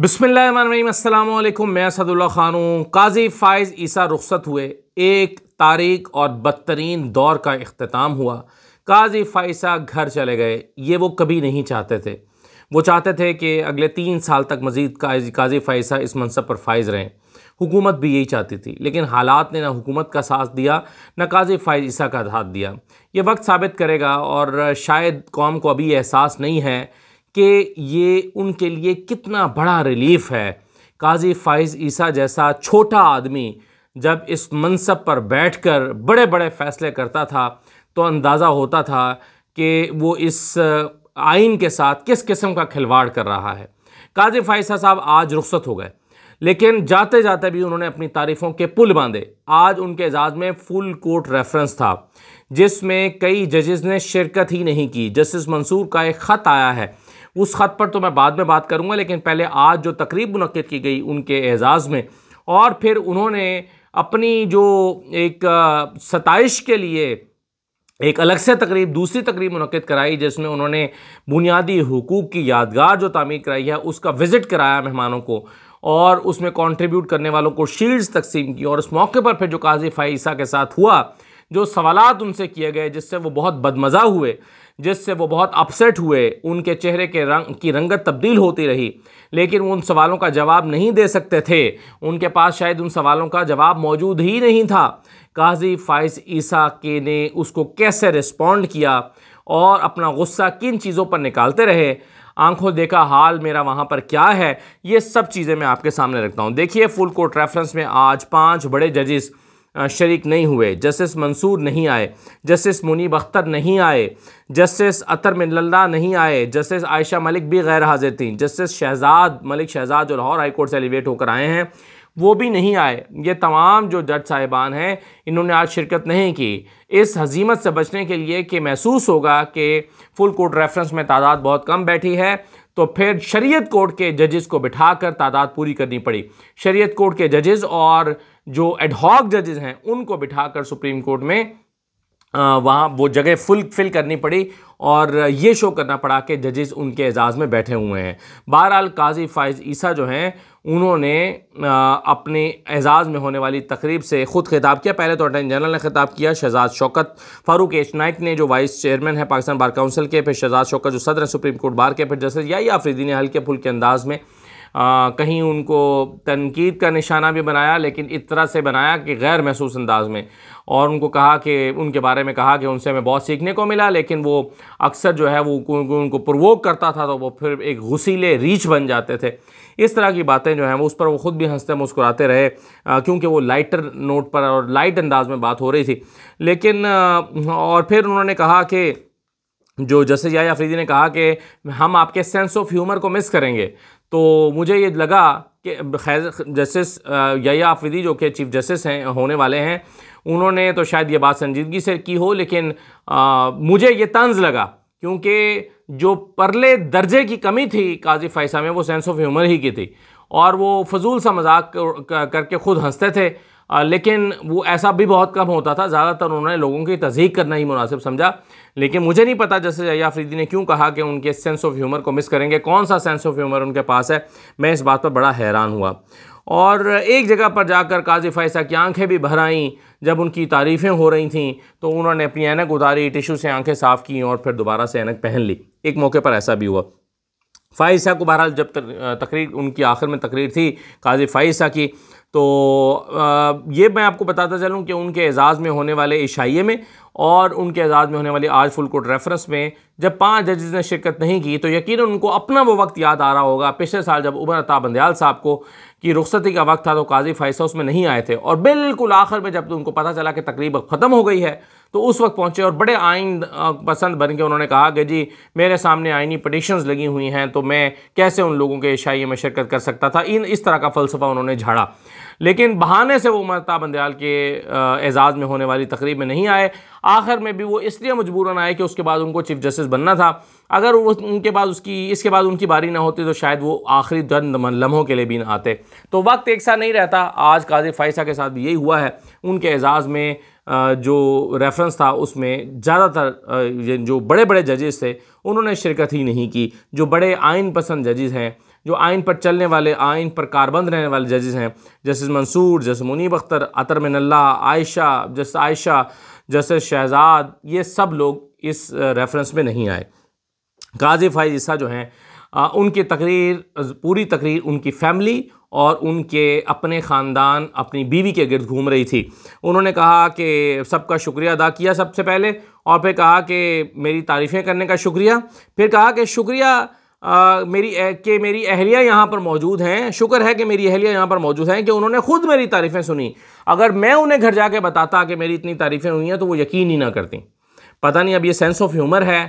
बसमिलकुम मैं सदुल्ला ख़ान हूँ काजी फ़ायज़ ईसा रुख़त हुए एक तारीख और बदतरीन दौर का अख्ताम हुआ काजी फ़ायसा घर चले गए ये वो कभी नहीं चाहते थे वो चाहते थे कि अगले तीन साल तक मज़ीद काजी काजी फ़ायसा इस मनसब पर फायज़ रहें हुकूमत भी यही चाहती थी लेकिन हालात ने ना हुकूमत का साथ दिया ना काजी फ़ायज़ ईसा का साथ दिया ये वक्त साबित करेगा और शायद कौम को अभी एहसास नहीं है कि ये उनके लिए कितना बड़ा रिलीफ है काजी फ़ाइज़ ईसा जैसा छोटा आदमी जब इस मनसब पर बैठकर बड़े बड़े फ़ैसले करता था तो अंदाज़ा होता था कि वो इस आइन के साथ किस किस्म का खिलवाड़ कर रहा है काजी फ़ाइसा साहब आज रुख्सत हो गए लेकिन जाते जाते भी उन्होंने अपनी तारीफ़ों के पुल बांधे आज उनके एजाज़ में फुल कोर्ट रेफरेंस था जिसमें कई जजेज़ ने शिरकत ही नहीं की जस्टिस मंसूर का एक ख़त आया है उस ख़त पर तो मैं बाद में बात करूँगा लेकिन पहले आज जो तकरीब मनद की गई उनके एज़ाज़ में और फिर उन्होंने अपनी जो एक सताइश के लिए एक अलग से तकरीब दूसरी तकरीब मनद कराई जिसमें उन्होंने बुनियादी हकूक़ की यादगार जो तामीर कराई है उसका विज़िट कराया मेहमानों को और उसमें कंट्रीब्यूट करने वालों को शील्ड्स तकसीम की और उस मौके पर फिर जो काजी फ़ाइसा के साथ हुआ जो सवालत उनसे किए गए जिससे वो बहुत बदमज़ा हुए जिससे वो बहुत अपसेट हुए उनके चेहरे के रंग की रंगत तब्दील होती रही लेकिन वो उन सवालों का जवाब नहीं दे सकते थे उनके पास शायद उन सवालों का जवाब मौजूद ही नहीं था काजी फाइज ईसा के ने उसको कैसे रिस्पॉन्ड किया और अपना गुस्सा किन चीज़ों पर निकालते रहे आंखों देखा हाल मेरा वहाँ पर क्या है ये सब चीज़ें मैं आपके सामने रखता हूँ देखिए फुल कोर्ट रेफरेंस में आज पांच बड़े जजेस शरीक नहीं हुए जस्टिस मंसूर नहीं आए जस्टिस मुनीब अख्तर नहीं आए जस्टिस अतर मिल्ला नहीं आए जस्टिस आयशा मलिक भी गैर हाजिर थीं जस्टिस शहजाद मलिक शहजाद जो लाहौर हाई कोर्ट से एलिवेट होकर आए हैं वो भी नहीं आए ये तमाम जो जज साहिबान हैं इन्होंने आज शिरकत नहीं की इस हजीमत से बचने के लिए कि महसूस होगा कि फुल कोर्ट रेफरेंस में तादाद बहुत कम बैठी है तो फिर शरीयत कोर्ट के जजेस को बिठाकर तादाद पूरी करनी पड़ी शरीयत कोर्ट के जजेस और जो एडहॉक जजेज हैं उनको बिठाकर सुप्रीम कोर्ट में वहाँ वो जगह फुल फिल करनी पड़ी और ये शो करना पड़ा कि जजेस उनके एजाज़ में बैठे हुए हैं बहरहाल काजी फ़ायज ईसा जो हैं उन्होंने अपने एजाज़ में होने वाली तकरीब से ख़ुद खिताब किया पहले तो अटर्नी जनरल ने खिताब किया शहजाद शौकत फारूक एच नाइक ने जो वाइस चेयरमैन है पाकिस्तान बार काउंसिल के फिर शहजाद शौकत जो सदर सुप्रीम कोर्ट बार के फिर जस्टिस या आफरीदी ने हल्के फुल के अंदाज में आ, कहीं उनको तनकीद का निशाना भी बनाया लेकिन इस तरह से बनाया कि गैर महसूस अंदाज में और उनको कहा कि उनके बारे में कहा कि उनसे हमें बहुत सीखने को मिला लेकिन वो अक्सर जो है वो उनको प्रवोक करता था तो वो फिर एक गुसीले रीच बन जाते थे इस तरह की बातें जो हैं वो उस पर वो ख़ुद भी हंसते मुस्कुराते रहे क्योंकि वो लाइटर नोट पर और लाइट अंदाज में बात हो रही थी लेकिन और फिर उन्होंने कहा कि जो जैसे जाया अफरीदी ने कहा कि हम आपके सेंस ऑफ ह्यूमर को मिस करेंगे तो मुझे ये लगा कि खैर जस्टिस या आफरीदी जो कि चीफ जस्टिस हैं होने वाले हैं उन्होंने तो शायद ये बात संजीदगी से की हो लेकिन आ, मुझे ये तंज लगा क्योंकि जो परले दर्जे की कमी थी काजी फ़ैसा में वो सेंस ऑफ ह्यूमर ही की थी और वो फजूल सा मजाक करके ख़ुद हंसते थे लेकिन वो ऐसा भी बहुत कम होता था ज़्यादातर उन्होंने लोगों की तस्दीक करना ही मुनासिब समझा लेकिन मुझे नहीं पता जैसे जया आफरीदी ने क्यों कहा कि उनके सेंस ऑफ ह्यूमर को मिस करेंगे कौन सा सेंस ऑफ ह्यूमर उनके पास है मैं इस बात पर बड़ा हैरान हुआ और एक जगह पर जाकर काजी फैसा की आंखें भी भर आईं जब उनकी तारीफ़ें हो रही थीं तो उन्होंने अपनी ऐनक उतारी टिशू से आंखें साफ़ की और फिर दोबारा से ऐनक पहन ली एक मौके पर ऐसा भी हुआ फ़ाइसा को बहरहाल जब तकरीर उनकी आखिर में तकरीर थी काजी फ़ाइसा की तो ये मैं आपको बताता चलूँ कि उनके एजाज़ में होने वाले इशाइये में और उनके एजाज़ में होने वाले आज फुल कोर्ट रेफरेंस में जब पांच जजेज ने शिरकत नहीं की तो यकीन उनको अपना वो वक्त याद आ रहा होगा पिछले साल जब उमर अता बंदयाल साहब को कि रुख्सती का वक्त था तो काजी फैसा उसमें नहीं आए थे और बिल्कुल आखिर में जब तो उनको पता चला कि तकरीब ख़त्म हो गई है तो उस वक्त पहुँचे और बड़े आइन पसंद बन के उन्होंने कहा कि जी मेरे सामने आइनी पटिशन्स लगी हुई हैं तो मैं कैसे उन लोगों के शाइये में शिरकत कर सकता था इन इस तरह का फ़लसफ़ा उन्होंने झाड़ा लेकिन बहाने से वो उमर बंदयाल के एजाज़ में होने वाली तकरीब में नहीं आए आखिर में भी वो इसलिए मजबूरन आए कि उसके बाद उनको चीफ जस्टिस बनना था अगर उनके बाद उसकी इसके बाद उनकी बारी ना होती तो शायद वो आखिरी दंद लम्हों के लिए भी ना आते तो वक्त एक सा नहीं रहता आज काजी फ़ैसा के साथ भी यही हुआ है उनके एजाज़ में जो रेफरेंस था उसमें ज़्यादातर जो बड़े बड़े जजेस थे उन्होंने शिरकत ही नहीं की जो बड़े आइन पसंद जजेस हैं जो आइन पर चलने वाले आइन पर कारबंद रहने वाले जजेस हैं justice Mansoor justice Muneeb Akhtar Athar Minallah Ayesha justice Ayesha justice Shahzad ये सब लोग इस रेफरेंस में नहीं आए गाजी फाइज ईसा जो हैं उनकी तकरीर पूरी तकरीर उनकी फैमिली और उनके अपने ख़ानदान अपनी बीवी के गिरद घूम रही थी उन्होंने कहा कि सबका शुक्रिया अदा किया सबसे पहले और फिर कहा कि मेरी तारीफ़ें करने का शुक्रिया फिर कहा कि शुक्रिया आ, मेरी कि मेरी अहलिया यहाँ पर मौजूद हैं शुक्र है कि मेरी अहलिया यहाँ पर मौजूद हैं कि उन्होंने ख़ुद मेरी तारीफ़ें सुनी अगर मैं उन्हें घर जा बताता कि मेरी इतनी तारीफ़ें हुई हैं तो वो यकीन ही ना करती पता नहीं अब ये सेंस ऑफ ह्यूमर है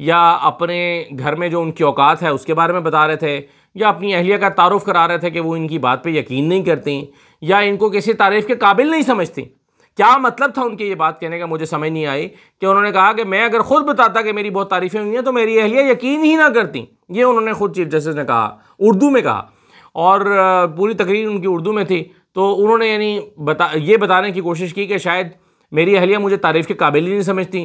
या अपने घर में जो उनकी औकात है उसके बारे में बता रहे थे या अपनी अहलिया का तारुफ करा रहे थे कि वो इनकी बात पे यकीन नहीं करती या इनको किसी तारीफ़ के काबिल नहीं समझती क्या मतलब था उनके ये बात कहने का मुझे समझ नहीं आई कि उन्होंने कहा कि मैं अगर ख़ुद बताता कि मेरी बहुत तारीफ़ें हुई हैं तो मेरी अहलिया यकीन ही ना करती ये उन्होंने खुद चीफ जस्टिस ने कहा उर्दू में कहा और पूरी तकरीर उनकी उर्दू में थी तो उन्होंने यानी बता ये बताने की कोशिश की कि शायद मेरी अहलिया मुझे तारीफ़ के काबिल ही नहीं समझती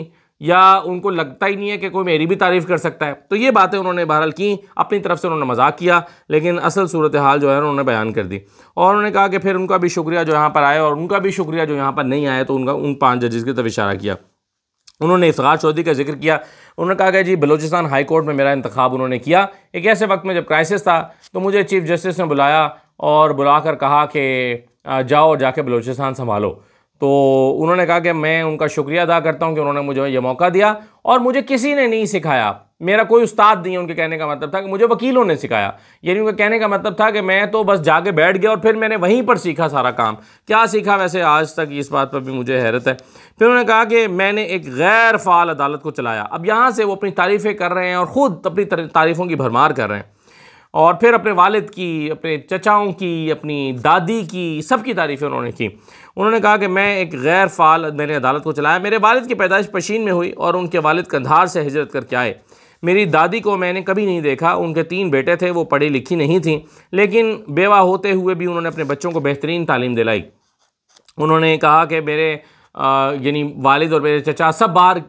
या उनको लगता ही नहीं है कि कोई मेरी भी तारीफ़ कर सकता है तो ये बातें उन्होंने बहरहाल की अपनी तरफ से उन्होंने मजाक किया लेकिन असल सूरत हाल जो है उन्होंने बयान कर दी और उन्होंने कहा कि फिर उनका भी शुक्रिया जो यहाँ पर आया और उनका भी शुक्रिया जो यहाँ पर नहीं आया तो उनका उन पाँच जजेस की तरफ इशारा किया उन्होंने इफ्तार चौधरी का जिक्र किया उन्होंने कहा कि जी बलोचिस्तान हाई कोर्ट में मेरा इंतखब उन्होंने किया एक ऐसे वक्त में जब क्राइसिस था तो मुझे चीफ जस्टिस ने बुलाया और बुलाकर कहा कि जाओ जाके बलोचिस्तान संभालो तो उन्होंने कहा कि मैं उनका शुक्रिया अदा करता हूँ कि उन्होंने मुझे ये मौका दिया और मुझे किसी ने नहीं सिखाया मेरा कोई उस्ताद नहीं है उनके कहने का मतलब था कि मुझे वकीलों ने सिखाया यानी उनका कहने का मतलब था कि मैं तो बस जाके बैठ गया और फिर मैंने वहीं पर सीखा सारा काम क्या सीखा वैसे आज तक इस बात पर भी मुझे हैरत है फिर उन्होंने कहा कि मैंने एक गैर फाल अदालत को चलाया अब यहाँ से वो अपनी तारीफ़ें कर रहे हैं और ख़ुद अपनी तारीफ़ों की भरमार कर रहे हैं और फिर अपने वालिद की अपने चचाओं की अपनी दादी की सबकी तारीफ़ें उन्होंने की उन्होंने कहा कि मैं एक गैर फाल मैंने अदालत को चलाया मेरे वालिद की पैदाइश पशीन में हुई और उनके वालिद कंधार से हिजरत करके आए मेरी दादी को मैंने कभी नहीं देखा उनके तीन बेटे थे वो पढ़ी लिखी नहीं थी लेकिन बेवा होते हुए भी उन्होंने अपने बच्चों को बेहतरीन तालीम दिलाई उन्होंने कहा कि मेरे यानी वालद और मेरे चचा सब बाहर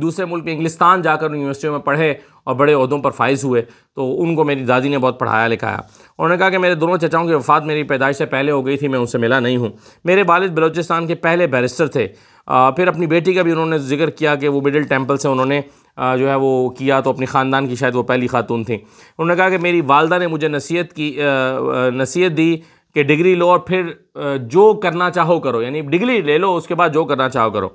दूसरे मुल्क में इंग्लिस्तान जाकर यूनिवर्सिटियों में पढ़े और बड़े अहदों पर फाइज हुए तो उनको मेरी दादी ने बहुत पढ़ाया लिखाया उन्होंने कहा कि मेरे दोनों चचाओं की वफात मेरी पैदाइश से पहले हो गई थी मैं उनसे मिला नहीं हूँ मेरे वालद बलोचिस्तान के पहले बैरिस्टर थे आ, फिर अपनी बेटी का भी उन्होंने जिक्र किया कि वो मिडिल टेम्पल से उन्होंने आ, जो है वो किया तो अपने ख़ानदान की शायद वो पहली खातून थी उन्होंने कहा कि मेरी वालदा ने मुझे नसीहत की नसीहत दी कि डिग्री लो और फिर जो करना चाहो करो यानी डिग्री ले लो उसके बाद जो करना चाहो करो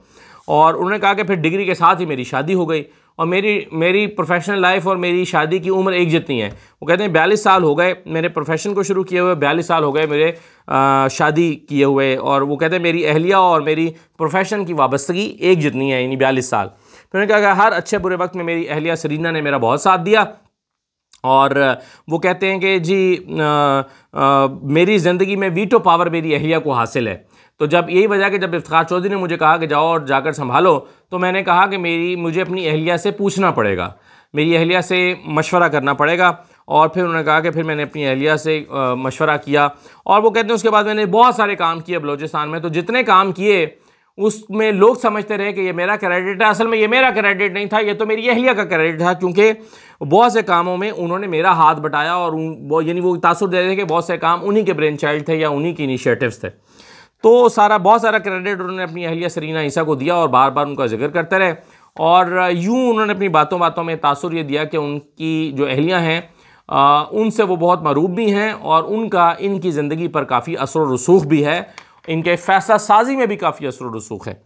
और उन्होंने कहा कि फिर डिग्री के साथ ही मेरी शादी हो गई और मेरी मेरी प्रोफेशनल लाइफ और मेरी शादी की उम्र एक जितनी है वो कहते हैं बयालीस साल हो गए मेरे प्रोफेशन को शुरू किए हुए बयालीस साल हो गए मेरे आ, शादी किए हुए और वो कहते हैं मेरी अहलिया और मेरी प्रोफेशन की वाबस्तगी एक जितनी है यानी बयालीस साल तो उन्होंने कहा हर अच्छे बुरे वक्त में मेरी अहलिया सरीना ने मेरा बहुत साथ दिया और वो कहते हैं कि जी आ, आ, मेरी ज़िंदगी में वीटो पावर मेरी अहिया को हासिल है तो जब यही वजह कि जब इफ्तार चौधरी ने मुझे कहा कि जाओ और जाकर संभालो तो मैंने कहा कि मेरी मुझे अपनी अहलिया से पूछना पड़ेगा मेरी अहलिया से मशवरा करना पड़ेगा और फिर उन्होंने कहा कि फिर मैंने अपनी अहलिया से मशवरा किया और वो कहते हैं उसके बाद मैंने बहुत सारे काम किए बलोचिस्तान में तो जितने काम किए उसमें लोग समझते रहे कि ये मेरा क्रेडिट है असल में ये मेरा क्रेडिट नहीं था ये तो मेरी अहलिया का क्रेडिट था क्योंकि बहुत से कामों में उन्होंने मेरा हाथ बटाया और वो यानी वो तासुर दे रहे थे कि बहुत से काम उन्हीं के ब्रेन चाइल्ड थे या उन्हीं के इनिशिएटिव्स थे तो सारा बहुत सारा क्रेडिट उन्होंने अपनी अहलिया सरीना ईसा को दिया और बार बार उनका जिक्र करते रहे और यूँ उन्होंने अपनी बातों बातों में तासुर ये दिया कि उनकी जो अहलियाँ हैं उनसे वो बहुत मरूब भी हैं और उनका इनकी ज़िंदगी पर काफ़ी असर रसूख भी है इनके फैसला साजी में भी काफ़ी असर रसूख है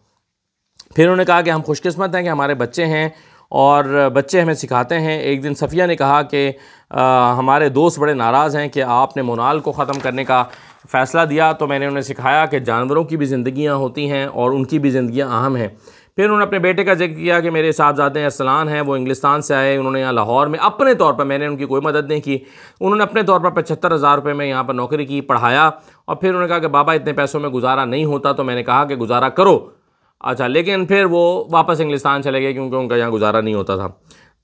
फिर उन्होंने कहा कि हम खुशकस्मत हैं कि हमारे बच्चे हैं और बच्चे हमें सिखाते हैं एक दिन सफ़िया ने कहा कि हमारे दोस्त बड़े नाराज़ हैं कि आपने मोनाल को ख़त्म करने का फ़ैसला दिया तो मैंने उन्हें सिखाया कि जानवरों की भी ज़िंदियाँ होती हैं और उनकी भी ज़िंदियाँ अहम हैं फिर उन्होंने अपने बेटे का जिक्र किया कि मेरे साहबजादे अरसलान हैं वो इंग्लिस्तान से आए उन्होंने यहाँ लाहौर में अपने तौर पर मैंने उनकी कोई मदद नहीं की उन्होंने अपने तौर पर पचहत्तर हज़ार रुपये में यहाँ पर नौकरी की पढ़ाया और फिर उन्होंने कहा कि बाबा इतने पैसों में गुजारा नहीं होता तो मैंने कहा कि गुजारा करो अच्छा लेकिन फिर वो वापस इंग्लिस्तान चले गए क्योंकि उनका यहाँ गुजारा नहीं होता था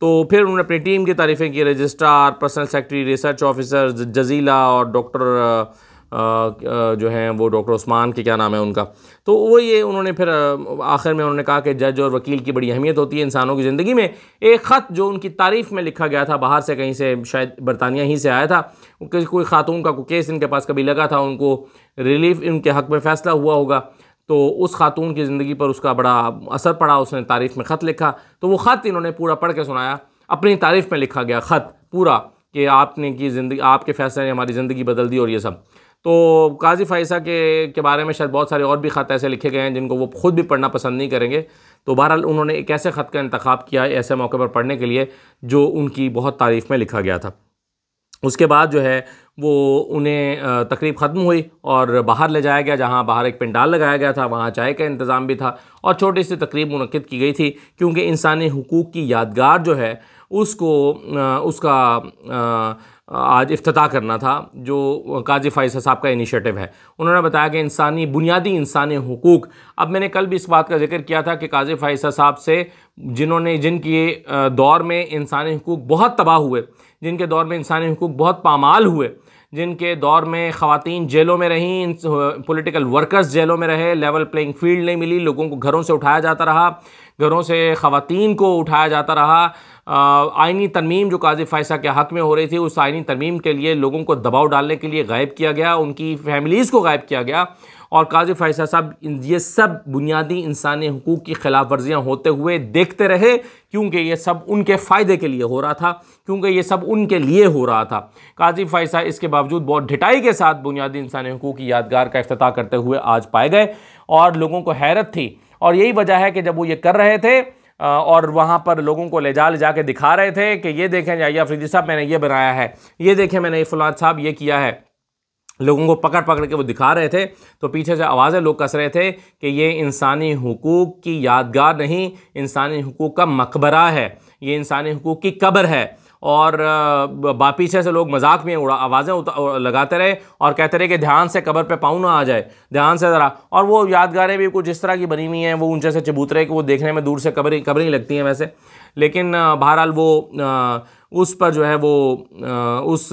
तो फिर उन्होंने अपनी टीम की तारीफ़ें की registrar personal secretary research officer Jazeela और डॉक्टर जो हैं वो डॉक्टर उस्मान के क्या नाम है उनका तो वो ये उन्होंने फिर आखिर में उन्होंने कहा कि जज और वकील की बड़ी अहमियत होती है इंसानों की ज़िंदगी में एक ख़त जो उनकी तारीफ़ में लिखा गया था बाहर से कहीं से शायद बरतानिया ही से आया था कोई ख़ातून का कोई केस इनके पास कभी लगा था उनको रिलीफ इनके हक़ में फ़ैसला हुआ होगा तो उस खातून की ज़िंदगी पर उसका बड़ा असर पड़ा उसने तारीफ़ में ख़त लिखा तो वो ख़त इन्होंने पूरा पढ़ के सुनाया अपनी तारीफ़ में लिखा गया ख़त पूरा कि आपने की ज़िंदगी आपके फैसले ने हमारी ज़िंदगी बदल दी और ये सब तो काजी फ़ाइसा के के बारे में शायद बहुत सारे और भी ख़त ऐसे लिखे गए हैं जिनको वो खुद भी पढ़ना पसंद नहीं करेंगे तो बहरहाल उन्होंने एक ऐसे ख़त का इंतखब किया ऐसे मौके पर पढ़ने के लिए जो उनकी बहुत तारीफ़ में लिखा गया था उसके बाद जो है वो उन्हें तकरीब ख़त्म हुई और बाहर ले जाया गया जहाँ बाहर एक पंडाल लगाया गया था वहाँ चाय का इंतज़ाम भी था और छोटी सी तकरीब मनद की गई थी क्योंकि इंसानी हकूक़ की यादगार जो है उसको उसका आज अफ्ताह करना था जो काजी फाइज़ साहब का इनिशिएटिव है उन्होंने बताया कि इंसानी बुनियादी इंसानी हकूक़ अब मैंने कल भी इस बात का जिक्र किया था कि काजी फ़ाइस साहब से जिन्होंने जिनके दौर में इंसानी हकूक़ बहुत तबाह हुए जिनके दौर में इंसानी हकूक़ बहुत पामाल हुए जिनके दौर में ख़वातीन जेलों में रहीं पॉलिटिकल वर्कर्स जेलों में रहे लेवल प्लेइंग फील्ड नहीं मिली लोगों को घरों से उठाया जाता रहा घरों से ख़वान को उठाया जाता रहा आइनी तरमीम जो काजी फ़ैसा के हक़ में हो रही थी उस आइनी तरमीम के लिए लोगों को दबाव डालने के लिए गायब किया गया उनकी फैमिलीज़ को गायब किया गया और काजी फ़ैसल साहब ये सब बुनियादी इंसानी हकूक़ की खिलाफ वर्जियाँ होते हुए देखते रहे क्योंकि ये सब उनके फ़ायदे के लिए हो रहा था क्योंकि ये सब उनके लिए हो रहा था काजी फ़ैसा इसके बावजूद बहुत ढिटाई के साथ बुनियादी इंसानी हकूक़ की यादगार का अफ्त करते हुए आज पाए गए और लोगों को हैरत थी और यही वजह है कि जब वो ये कर रहे थे और वहाँ पर लोगों को ले जा ले जा के दिखा रहे थे कि ये देखें जाइए अफरीदी साहब मैंने ये बनाया है ये देखें मैंने फुलाद साहब ये किया है लोगों को पकड़ पकड़ के वो दिखा रहे थे तो पीछे से आवाज़ें लोग कस रहे थे कि ये इंसानी हकूक़ की यादगार नहीं इंसानी हकूक़ का मकबरा है ये इंसानी हकूक़ की कब्र है और बा पीछे से लोग मजाक में उड़ा आवाज़ें लगाते रहे और कहते रहे कि ध्यान से कबर पे पाँव ना आ जाए ध्यान से ज़रा और वो यादगारें भी कुछ इस तरह की बनी हुई हैं वो ऊंचे से चबूतरे कि वो देखने में दूर से कबरें ही लगती हैं वैसे लेकिन बहरहाल वो आ, उस पर जो है वो उस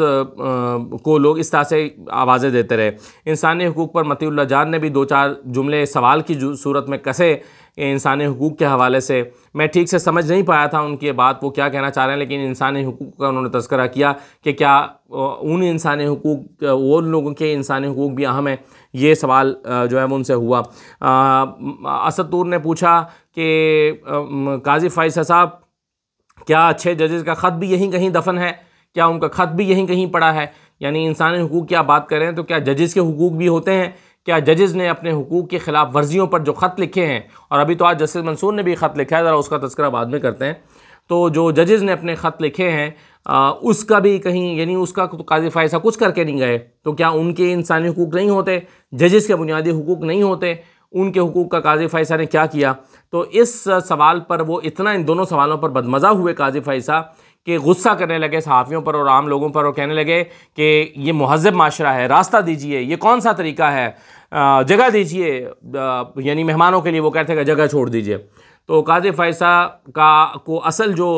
को लोग इस तरह से आवाज़ें देते रहे इंसानी हकूक़ पर मतील्ला जान ने भी दो चार जुमले सवाल की सूरत में कसे इंसानी हकूक़ के हवाले से मैं ठीक से समझ नहीं पाया था उनकी बात वो क्या कहना चाह रहे हैं लेकिन इंसानी हकूक़ का उन्होंने तस्करा किया कि क्या उन इंसानी हकूक़ वो लोगों के इंसानी हकूक़ भी अहम हैं ये सवाल जो है वो उनसे हुआ असदूर ने पूछा कि काजी फ़ाइसा साहब क्या अच्छे जजेस का ख़त भी यहीं कहीं दफन है क्या उनका ख़त भी यहीं कहीं पड़ा है यानी इंसानी हकूक़ की आप बात करें तो क्या जजेस के हकूक़ भी होते हैं क्या जजेस ने अपने हकूक़ के ख़िलाफ़ वर्जियों पर जो ख़त लिखे हैं और अभी तो आज जस्टिस मंसूर ने भी ख़त लिखा है ज़रा उसका तस्करा बाद में करते हैं तो जो जजेस ने अपने ख़त लिखे हैं उसका भी कहीं यानी उसका तो काजी फ़ायसा कुछ करके नहीं गए तो क्या उनके इंसानी हकूक़ नहीं होते जजेस के बुनियादी हकूक़ नहीं होते उनके हकूक़ का काजी फ़ैसा ने क्या किया तो इस सवाल पर वो इतना इन दोनों सवालों पर बदमज़ा हुए काजी फ़ैसा कि गुस्सा करने लगे सहाफ़ियों पर और आम लोगों पर और कहने लगे कि ये महजब माशरा है रास्ता दीजिए ये कौन सा तरीका है जगह दीजिए यानी मेहमानों के लिए वो कहते हैं जगह छोड़ दीजिए तो काजी फ़ैसा का को असल जो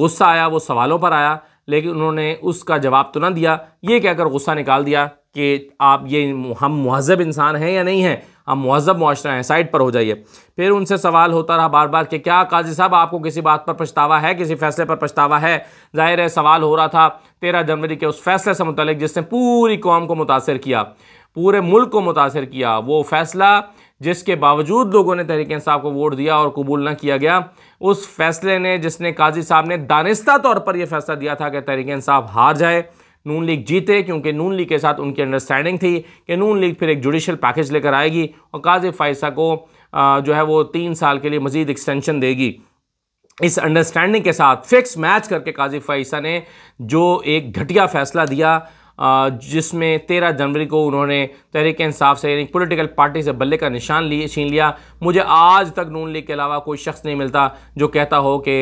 गुस्सा आया वो सवालों पर आया लेकिन उन्होंने उसका जवाब तो ना दिया ये कहकर गुस्सा निकाल दिया कि आप ये हम महजब इंसान हैं या नहीं हैं हम महजब मुआरे हैं साइड पर हो जाइए फिर उनसे सवाल होता रहा बार बार कि क्या काजी साहब आपको किसी बात पर पछतावा है किसी फैसले पर पछतावा है जाहिर है सवाल हो रहा था तेरह जनवरी के उस फैसले से मुतलिक जिसने पूरी कौम को मुतासर किया पूरे मुल्क को मुतासर किया वो फैसला जिसके बावजूद लोगों ने तहरीक साहब को वोट दिया और कबूल न किया गया उस फैसले ने जिसने काजी साहब ने दानिस्ता तौर पर यह फैसला दिया था कि तहरीक साहब हार जाए नून लीग जीते क्योंकि नून लीग के साथ उनकी अंडरस्टैंडिंग थी कि नून लीग फिर एक जुडिशल पैकेज लेकर आएगी और काजिफ फाइसा को जो है वो तीन साल के लिए मजीद एक्सटेंशन देगी इस अंडरस्टैंडिंग के साथ फिक्स मैच करके काजिफ फाइसा ने जो एक घटिया फैसला दिया जिसमें तेरह जनवरी को उन्होंने तहरीक इंसाफ से यानी पोलिटिकल पार्टी से बल्ले का निशान लिए छीन लिया मुझे आज तक नून लीग के अलावा कोई शख्स नहीं मिलता जो कहता हो कि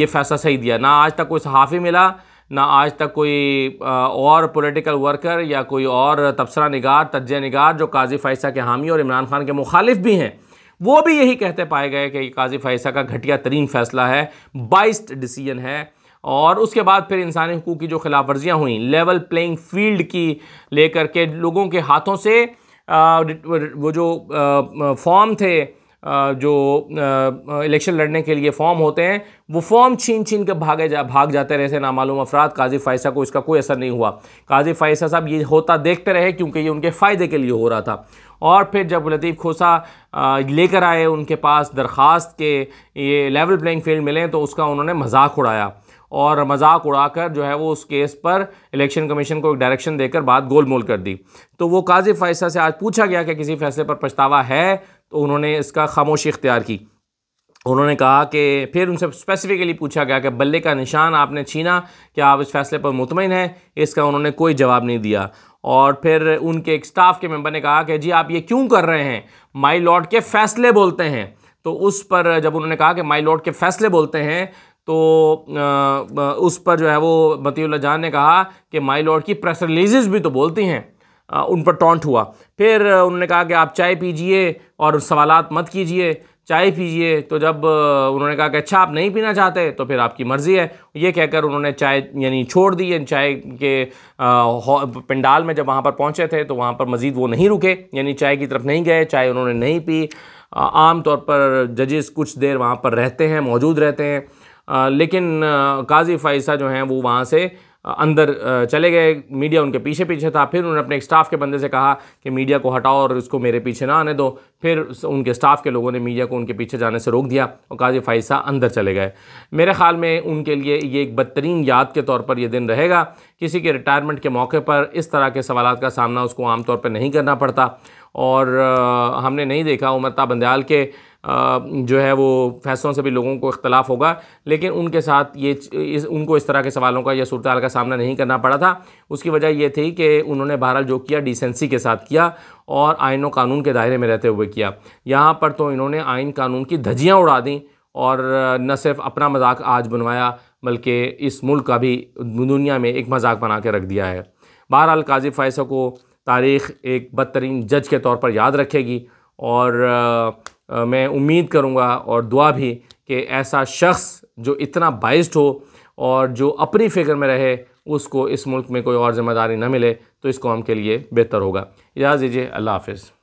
ये फैसला सही दिया ना आज तक कोई सहाफ़ी मिला ना आज तक कोई और पॉलिटिकल वर्कर या कोई और तबसरा निगार तज्जा निगार जो काजी फ़ैसा के हामी और इमरान खान के मुखालिफ भी हैं वो भी यही कहते पाए गए कि काजी फ़ैसा का घटिया तरीन फ़ैसला है बाइस्ड डिसीजन है और उसके बाद फिर इंसानी हकूक़ की जो खिलाफ वर्जियाँ हुई लेवल प्लेइंग फील्ड की लेकर के लोगों के हाथों से वो जो फॉर्म थे जो इलेक्शन लड़ने के लिए फॉर्म होते हैं वो फॉर्म छीन छीन के भागे जा भाग जाते रहे थे नामालूम अफराद काजी फ़ायसा को इसका कोई असर नहीं हुआ काजी फ़ायसा साहब ये होता देखते रहे क्योंकि ये उनके फ़ायदे के लिए हो रहा था और फिर जब लतीफ़ खोसा लेकर आए उनके पास दरख्वास्त के ये लेवल प्लेइंग फील्ड मिले तो उसका उन्होंने मजाक उड़ाया और मजाक उड़ाकर जो है वो उस केस पर इलेक्शन कमीशन को एक डायरेक्शन देकर बात गोलमोल कर दी तो वो काजी फायसा से आज पूछा गया कि किसी फैसले पर पछतावा है तो उन्होंने इसका खामोशी इख्तियार की उन्होंने कहा कि फिर उनसे स्पेसिफ़िकली पूछा गया कि बल्ले का निशान आपने छीना क्या आप इस फैसले पर मुतमिन हैं इसका उन्होंने कोई जवाब नहीं दिया और फिर उनके एक स्टाफ के मेंबर ने कहा कि जी आप ये क्यों कर रहे हैं माई लॉर्ड के फ़ैसले बोलते हैं तो उस पर जब उन्होंने कहा कि माई लॉर्ड के फ़ैसले बोलते हैं तो उस पर जो है वो मतील जान ने कहा कि माई लॉर्ड की प्रेस रिलीज़ भी तो बोलती हैं उन पर टॉन्ट हुआ फिर उन्होंने कहा कि आप चाय पीजिए और सवाल मत कीजिए चाय पीजिए तो जब उन्होंने कहा कि अच्छा आप नहीं पीना चाहते तो फिर आपकी मर्ज़ी है ये कहकर उन्होंने चाय यानी छोड़ दी चाय के पंडाल में जब वहाँ पर पहुँचे थे तो वहाँ पर मज़ीद वो नहीं रुके यानी चाय की तरफ नहीं गए चाय उन्होंने नहीं पी आम तौर पर जजेस कुछ देर वहाँ पर रहते हैं मौजूद रहते हैं लेकिन काजी फ़ाइसा जो हैं वो वहाँ से अंदर चले गए मीडिया उनके पीछे पीछे था फिर उन्होंने अपने स्टाफ के बंदे से कहा कि मीडिया को हटाओ और इसको मेरे पीछे ना आने दो फिर उनके स्टाफ के लोगों ने मीडिया को उनके पीछे जाने से रोक दिया और काजी फाइज साहब अंदर चले गए मेरे ख्याल में उनके लिए ये एक बदतरीन याद के तौर पर यह दिन रहेगा किसी के रिटायरमेंट के मौके पर इस तरह के सवाल का सामना उसको आमतौर पर नहीं करना पड़ता और हमने नहीं देखा उमरता बंदयाल के जो है वो फैसलों से भी लोगों को इख्तलाफ होगा लेकिन उनके साथ ये इस उनको इस तरह के सवालों का या सूरत का सामना नहीं करना पड़ा था उसकी वजह ये थी कि उन्होंने बहरहाल जो किया डिसेंसी के साथ किया और आइन व कानून के दायरे में रहते हुए किया यहाँ पर तो इन्होंने आइन कानून की धज्जियाँ उड़ा दी और न सिर्फ अपना मजाक आज बनवाया बल्कि इस मुल्क का भी दुनिया में एक मजाक बना के रख दिया है बहरहाल काजिब फ़ैसा को तारीख़ एक बदतरीन जज के तौर पर याद रखेगी और मैं उम्मीद करूँगा और दुआ भी कि ऐसा शख्स जो इतना बाइस्ड हो और जो अपनी फिक्र में रहे उसको इस मुल्क में कोई और ज़िम्मेदारी ना मिले तो इस कौम के लिए बेहतर होगा याद दीजिए अल्लाह हाफिज़